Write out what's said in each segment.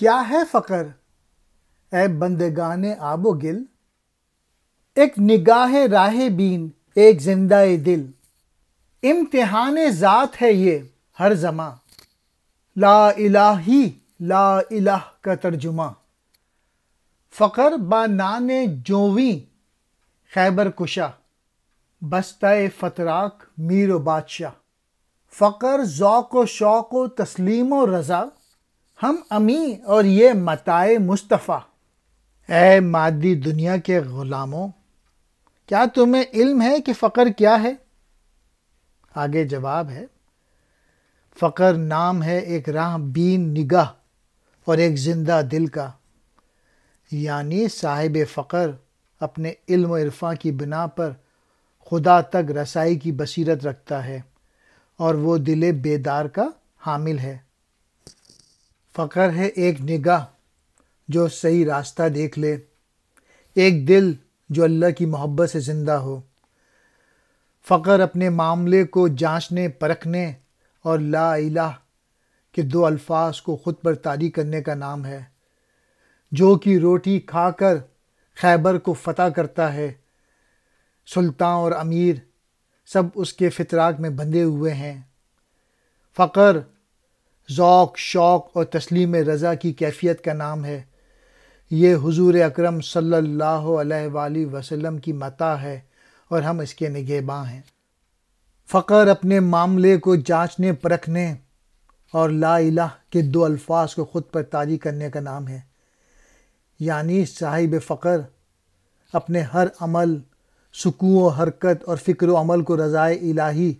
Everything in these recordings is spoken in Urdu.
کیا ہے فقر اے بند آب و گل ایک نگاہ راہ بین ایک زندہ دل امتحان ذات ہے یہ ہر زماں لا الہی لا الہ کا ترجمہ فقر با نان جوویں خیبر کشا بستہ فتراک میر و بادشاہ فقر ذوق و شوق و تسلیم و رضا ہم امی اور یہ متائے مصطفیٰ اے مادی دنیا کے غلاموں کیا تمہیں علم ہے کہ فقر کیا ہے آگے جواب ہے فقر نام ہے ایک راہ بین نگاہ اور ایک زندہ دل کا یعنی صاحب فقر اپنے علم و عرفان کی بنا پر خدا تک رسائی کی بصیرت رکھتا ہے اور وہ دل بیدار کا حامل ہے فخر ہے ایک نگاہ جو صحیح راستہ دیکھ لے ایک دل جو اللہ کی محبت سے زندہ ہو فقر اپنے معاملے کو جانچنے پرکھنے اور لا الہ کے دو الفاظ کو خود پر طاری کرنے کا نام ہے جو کہ روٹی کھا کر خیبر کو فتح کرتا ہے سلطان اور امیر سب اس کے فطراک میں بندھے ہوئے ہیں فقر ذوق شوق اور تسلیم رضا کی کیفیت کا نام ہے یہ حضور اکرم صلی اللہ علیہ وآلہ وسلم کی متا ہے اور ہم اس کے نگہباں ہیں فقر اپنے معاملے کو جانچنے پرکھنے اور لا الہ کے دو الفاظ کو خود پر طاری کرنے کا نام ہے یعنی صاحب فقر اپنے ہر عمل سکون و حرکت اور فکر و عمل کو رضائے الہی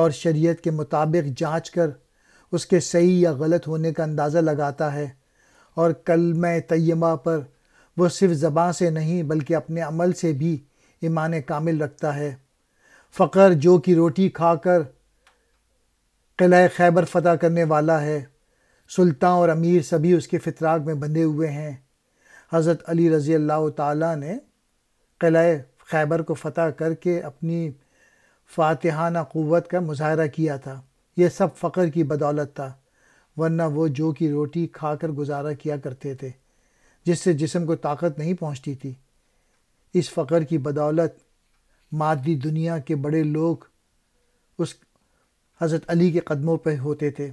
اور شریعت کے مطابق جانچ کر اس کے صحیح یا غلط ہونے کا اندازہ لگاتا ہے اور کلمہ طیبہ پر وہ صرف زبان سے نہیں بلکہ اپنے عمل سے بھی ایمان کامل رکھتا ہے فقر جو کی روٹی کھا کر قلعہ خیبر فتح کرنے والا ہے سلطان اور امیر سبھی اس کے فطراک میں بندے ہوئے ہیں حضرت علی رضی اللہ تعالیٰ نے قلعہ خیبر کو فتح کر کے اپنی فاتحانہ قوت کا مظاہرہ کیا تھا یہ سب فقر کی بدولت تھا ورنہ وہ جو کی روٹی کھا کر گزارا کیا کرتے تھے جس سے جسم کو طاقت نہیں پہنچتی تھی اس فقر کی بدولت مادی دنیا کے بڑے لوگ اس حضرت علی کے قدموں پہ ہوتے تھے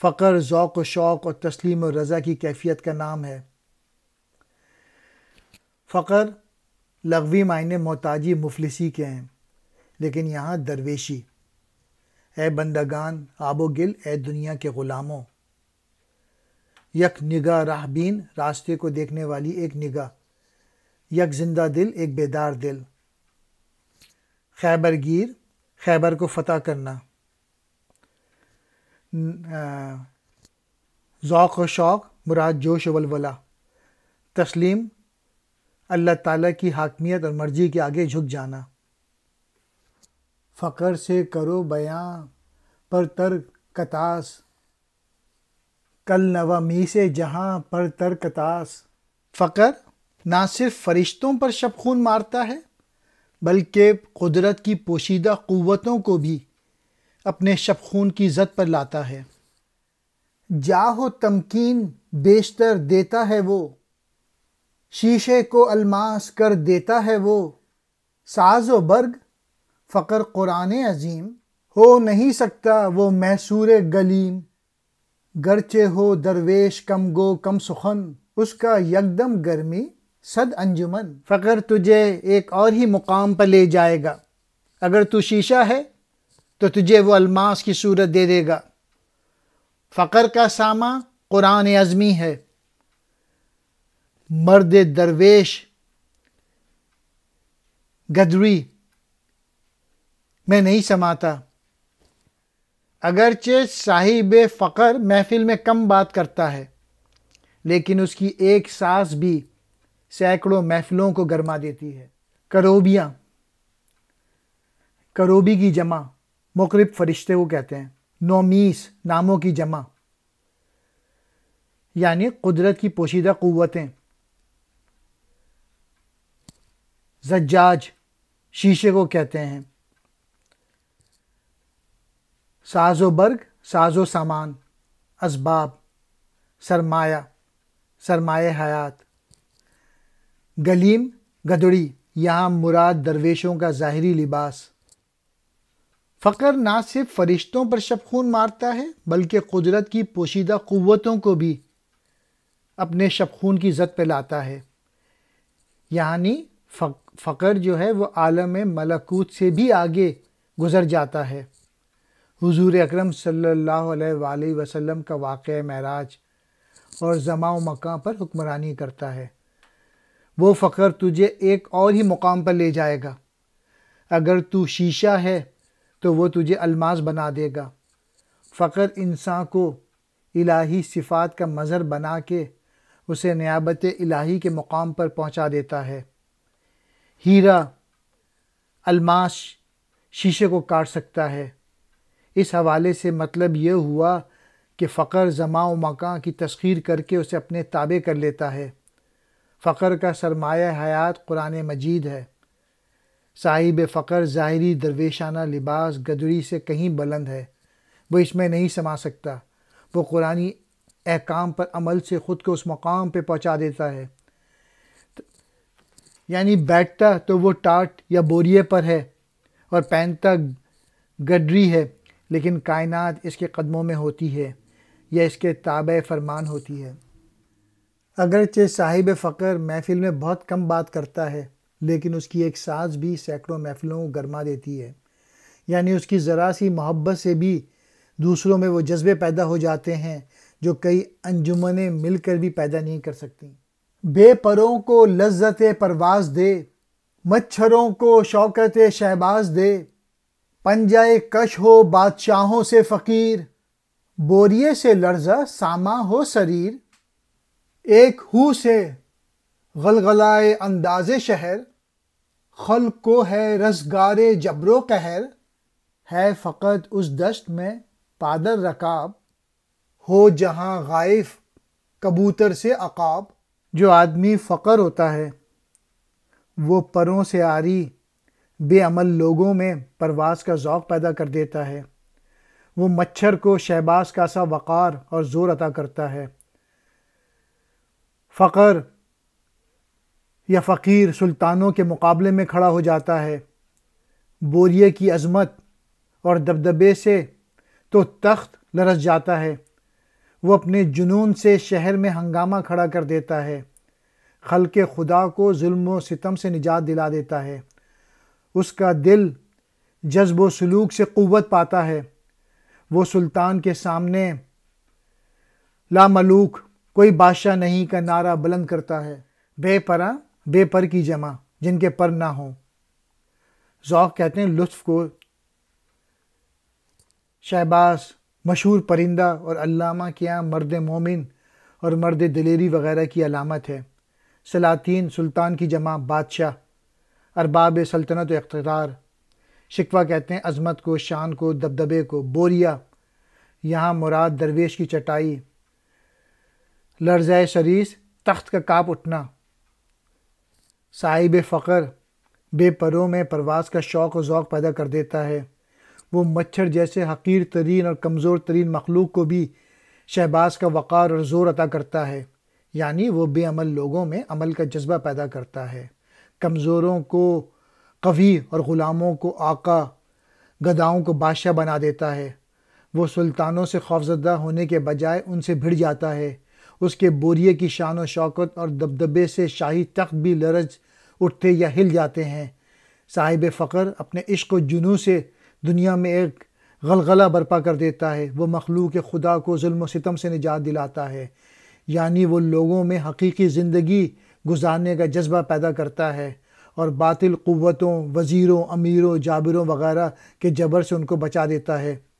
فقر ذوق و شوق اور تسلیم و رضا کی کیفیت کا نام ہے فقر لغوی معنی محتاجی مفلسی کے ہیں لیکن یہاں درویشی اے بندگان آب و گل اے دنیا کے غلاموں یک نگاہ راہبین راستے کو دیکھنے والی ایک نگاہ یک زندہ دل ایک بیدار دل خیبر گیر خیبر کو فتح کرنا ذوق و شوق مراد جوش و بلولا تسلیم اللہ تعالیٰ کی حاکمیت اور مرضی کے آگے جھک جانا فقر سے کرو بیاں پر تر کتاس کل نوامی سے جہاں پر تر کتاس فقر نہ صرف فرشتوں پر شب خون مارتا ہے بلکہ قدرت کی پوشیدہ قوتوں کو بھی اپنے شب خون کی زد پر لاتا ہے و تمکین بیشتر دیتا ہے وہ شیشے کو الماس کر دیتا ہے وہ ساز و برگ فقر قرآن عظیم ہو نہیں سکتا وہ محصور گلیم گرچہ ہو درویش کم گو کم سخن اس کا یکدم گرمی صد انجمن فقر تجھے ایک اور ہی مقام پر لے جائے گا اگر تو شیشہ ہے تو تجھے وہ الماس کی صورت دے دے گا فقر کا ساما قرآن عظمی ہے مرد درویش گدری میں نہیں سماتا اگرچہ صاحب فقر محفل میں کم بات کرتا ہے لیکن اس کی ایک سانس بھی سینکڑوں محفلوں کو گرما دیتی ہے کروبیاں کروبی کی جمع مغرب فرشتے وہ کہتے ہیں نومیس ناموں کی جمع یعنی قدرت کی پوشیدہ قوتیں زجاج شیشے کو کہتے ہیں ساز و برگ ساز و سامان اسباب سرمایہ سرمایہ حیات گلیم گدڑی یہاں مراد درویشوں کا ظاہری لباس فقر نہ صرف فرشتوں پر شب خون مارتا ہے بلکہ قدرت کی پوشیدہ قوتوں کو بھی اپنے شب خون کی زد پہ لاتا ہے یعنی فقر جو ہے وہ عالم ملکوت سے بھی آگے گزر جاتا ہے حضور اکرم صلی اللہ علیہ وآلہ وسلم کا واقع معراج اور زماں و مقاں پر حکمرانی کرتا ہے وہ فخر تجھے ایک اور ہی مقام پر لے جائے گا اگر تو شیشہ ہے تو وہ تجھے الماس بنا دے گا فقر انسان کو الہی صفات کا مظہر بنا کے اسے نیابت الہی کے مقام پر پہنچا دیتا ہے ہیرا الماس شیشے کو کاٹ سکتا ہے اس حوالے سے مطلب یہ ہوا کہ فقر زماں و مکان کی تسخیر کر کے اسے اپنے تابع کر لیتا ہے فقر کا سرمایہ حیات قرآن مجید ہے صاحب فقر ظاہری درویشانہ لباس گدری سے کہیں بلند ہے وہ اس میں نہیں سما سکتا وہ قرآن احکام پر عمل سے خود کو اس مقام پہ پہنچا دیتا ہے یعنی بیٹھتا تو وہ ٹاٹ یا بوریے پر ہے اور پہنتا گڈری ہے لیکن کائنات اس کے قدموں میں ہوتی ہے یا اس کے تابع فرمان ہوتی ہے اگرچہ صاحب فقر محفل میں بہت کم بات کرتا ہے لیکن اس کی ایک سانس بھی سینکڑوں محفلوں کو گرما دیتی ہے یعنی اس کی ذرا سی محبت سے بھی دوسروں میں وہ جذبے پیدا ہو جاتے ہیں جو کئی انجمنیں مل کر بھی پیدا نہیں کر سکتی بے پروں کو لذت پرواز دے مچھروں کو شوکت شہباز دے پنجائے کش ہو بادشاہوں سے فقیر بوریے سے لرزہ ساما ہو سریر ایک ہو سے غلغلائے انداز شہر خلق کو ہے رزگار جبر جبرو قہر ہے فقط اس دشت میں پادر رکاب ہو جہاں غائف کبوتر سے عقاب جو آدمی فقر ہوتا ہے وہ پروں سے آری بے عمل لوگوں میں پرواز کا ذوق پیدا کر دیتا ہے وہ مچھر کو شہباز کا سا وقار اور زور عطا کرتا ہے فقر یا فقیر سلطانوں کے مقابلے میں کھڑا ہو جاتا ہے بوریے کی عظمت اور دبدبے سے تو تخت لرس جاتا ہے وہ اپنے جنون سے شہر میں ہنگامہ کھڑا کر دیتا ہے خلق خدا کو ظلم و ستم سے نجات دلا دیتا ہے اس کا دل جذب و سلوک سے قوت پاتا ہے وہ سلطان کے سامنے لا ملوک کوئی بادشاہ نہیں کا نعرہ بلند کرتا ہے بے پرا بے پر کی جمع جن کے پر نہ ہوں ذوق کہتے ہیں لطف کو شہباز مشہور پرندہ اور علامہ کیا مرد مومن اور مرد دلیری وغیرہ کی علامت ہے سلاطین سلطان کی جمع بادشاہ ارباب سلطنت و اقتدار شکوہ کہتے ہیں عظمت کو شان کو دبدبے کو بوریا یہاں مراد درویش کی چٹائی لرزۂ شریس تخت کا کاپ اٹھنا صاحب فقر بے پروں میں پرواز کا شوق و ذوق پیدا کر دیتا ہے وہ مچھر جیسے حقیر ترین اور کمزور ترین مخلوق کو بھی شہباز کا وقار اور زور عطا کرتا ہے یعنی وہ بے عمل لوگوں میں عمل کا جذبہ پیدا کرتا ہے کمزوروں کو قوی اور غلاموں کو آقا گداؤں کو بادشاہ بنا دیتا ہے وہ سلطانوں سے خوفزدہ ہونے کے بجائے ان سے بھڑ جاتا ہے اس کے بوریے کی شان و شوکت اور دبدبے سے شاہی تخت بھی لرج اٹھتے یا ہل جاتے ہیں صاحب فقر اپنے عشق و جنو سے دنیا میں ایک غلغلہ برپا کر دیتا ہے وہ مخلوق خدا کو ظلم و ستم سے نجات دلاتا ہے یعنی وہ لوگوں میں حقیقی زندگی گزارنے کا جذبہ پیدا کرتا ہے اور باطل قوتوں وزیروں امیروں جابروں وغیرہ کے جبر سے ان کو بچا دیتا ہے